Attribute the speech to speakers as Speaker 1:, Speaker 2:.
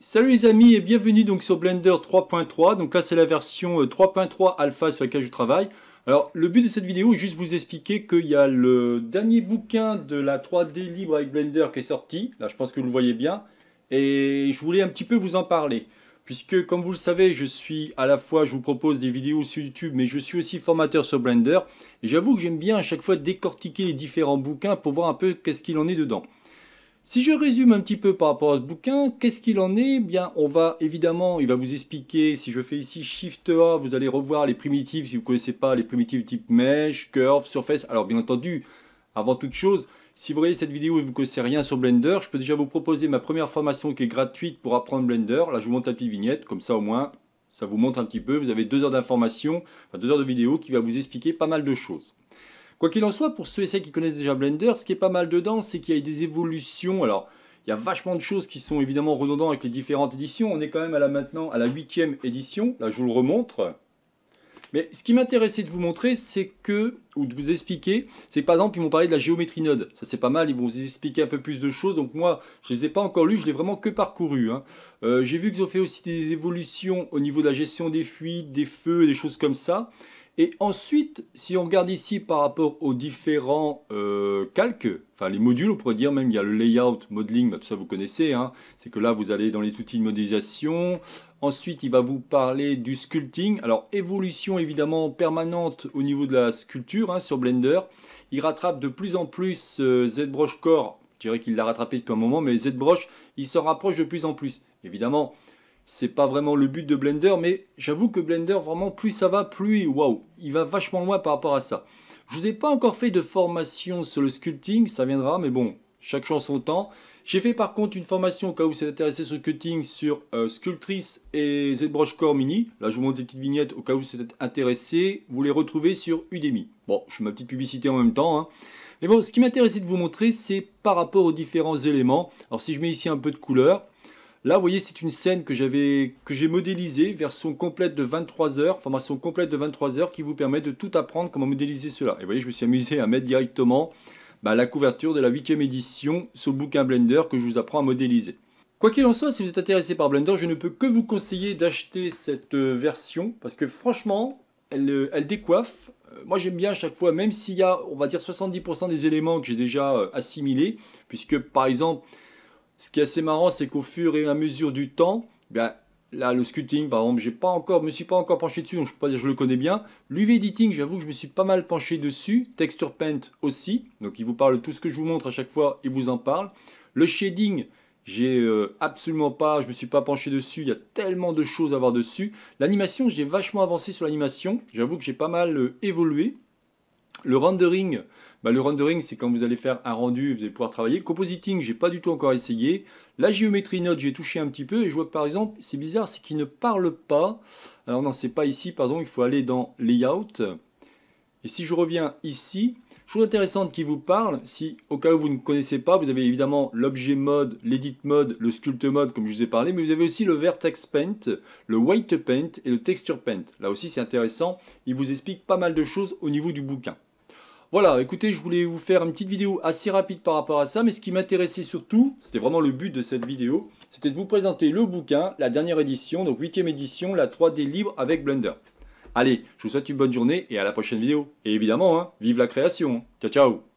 Speaker 1: Salut les amis et bienvenue donc sur Blender 3.3. Donc là c'est la version 3.3 euh, alpha sur laquelle je travaille. Alors le but de cette vidéo est juste vous expliquer qu'il y a le dernier bouquin de la 3D libre avec Blender qui est sorti. Là je pense que vous le voyez bien. Et je voulais un petit peu vous en parler. Puisque comme vous le savez je suis à la fois je vous propose des vidéos sur YouTube mais je suis aussi formateur sur Blender. Et j'avoue que j'aime bien à chaque fois décortiquer les différents bouquins pour voir un peu qu'est-ce qu'il en est dedans. Si je résume un petit peu par rapport à ce bouquin, qu'est-ce qu'il en est Bien, on va évidemment, il va vous expliquer, si je fais ici Shift A, vous allez revoir les primitives, si vous ne connaissez pas les primitives type Mesh, Curve, Surface. Alors bien entendu, avant toute chose, si vous voyez cette vidéo et que vous ne connaissez rien sur Blender, je peux déjà vous proposer ma première formation qui est gratuite pour apprendre Blender. Là, je vous montre la petite vignette, comme ça au moins, ça vous montre un petit peu. Vous avez deux heures d'information, deux heures de vidéo qui va vous expliquer pas mal de choses. Quoi qu'il en soit, pour ceux et celles qui connaissent déjà Blender, ce qui est pas mal dedans, c'est qu'il y a des évolutions. Alors, il y a vachement de choses qui sont évidemment redondantes avec les différentes éditions. On est quand même à la, maintenant à la huitième édition. Là, je vous le remontre. Mais ce qui m'intéressait de vous montrer, c'est que, ou de vous expliquer, c'est par exemple, ils vont parler de la géométrie node. Ça, c'est pas mal, ils vont vous expliquer un peu plus de choses. Donc moi, je ne les ai pas encore lus, je l'ai vraiment que parcouru. Hein. Euh, j'ai vu qu'ils ont fait aussi des évolutions au niveau de la gestion des fuites, des feux, des choses comme ça. Et ensuite, si on regarde ici par rapport aux différents euh, calques, enfin les modules, on pourrait dire même, il y a le layout, modeling, bah, tout ça vous connaissez, hein. c'est que là vous allez dans les outils de modélisation, ensuite il va vous parler du sculpting, alors évolution évidemment permanente au niveau de la sculpture hein, sur Blender, il rattrape de plus en plus euh, ZBrush Core, je dirais qu'il l'a rattrapé depuis un moment, mais ZBrush, il se rapproche de plus en plus, évidemment, c'est pas vraiment le but de Blender, mais j'avoue que Blender, vraiment, plus ça va, plus waouh, il va vachement loin par rapport à ça. Je vous ai pas encore fait de formation sur le sculpting, ça viendra, mais bon, chaque chose son temps. J'ai fait par contre une formation, au cas où vous êtes intéressé sur le sculpting, sur euh, Sculptris et ZBrush Core Mini. Là, je vous montre des petites vignettes, au cas où vous êtes intéressé, vous les retrouvez sur Udemy. Bon, je fais ma petite publicité en même temps. Hein. Mais bon, ce qui m'intéressait de vous montrer, c'est par rapport aux différents éléments. Alors, si je mets ici un peu de couleur, Là, vous voyez, c'est une scène que j'avais, que j'ai modélisée, version complète de 23 heures, formation complète de 23 heures, qui vous permet de tout apprendre comment modéliser cela. Et vous voyez, je me suis amusé à mettre directement bah, la couverture de la 8 édition sur le bouquin Blender que je vous apprends à modéliser. Quoi qu'il en soit, si vous êtes intéressé par Blender, je ne peux que vous conseiller d'acheter cette euh, version, parce que franchement, elle, euh, elle décoiffe. Euh, moi j'aime bien à chaque fois, même s'il y a, on va dire, 70% des éléments que j'ai déjà assimilés, puisque par exemple, ce qui est assez marrant, c'est qu'au fur et à mesure du temps, bien, là, le sculpting, par exemple, je pas me suis pas encore penché dessus, donc je peux pas dire que je le connais bien. L'UV editing, j'avoue que je me suis pas mal penché dessus. Texture paint aussi, donc il vous parle tout ce que je vous montre à chaque fois, il vous en parle. Le shading, j'ai euh, absolument pas, je me suis pas penché dessus, il y a tellement de choses à voir dessus. L'animation, j'ai vachement avancé sur l'animation, j'avoue que j'ai pas mal euh, évolué. Le rendering, bah, le rendering c'est quand vous allez faire un rendu, vous allez pouvoir travailler. Compositing, j'ai pas du tout encore essayé. La géométrie Note, j'ai touché un petit peu et je vois que par exemple, c'est bizarre, c'est qu'il ne parle pas. Alors non, c'est pas ici, pardon, il faut aller dans layout. Et si je reviens ici, chose intéressante qui vous parle, si au cas où vous ne connaissez pas, vous avez évidemment l'objet mode, l'edit mode, le sculpt mode comme je vous ai parlé, mais vous avez aussi le vertex paint, le white paint et le texture paint. Là aussi c'est intéressant, il vous explique pas mal de choses au niveau du bouquin. Voilà, écoutez, je voulais vous faire une petite vidéo assez rapide par rapport à ça, mais ce qui m'intéressait surtout, c'était vraiment le but de cette vidéo, c'était de vous présenter le bouquin, la dernière édition, donc 8 édition, la 3D libre avec Blender. Allez, je vous souhaite une bonne journée et à la prochaine vidéo. Et évidemment, hein, vive la création. Ciao, ciao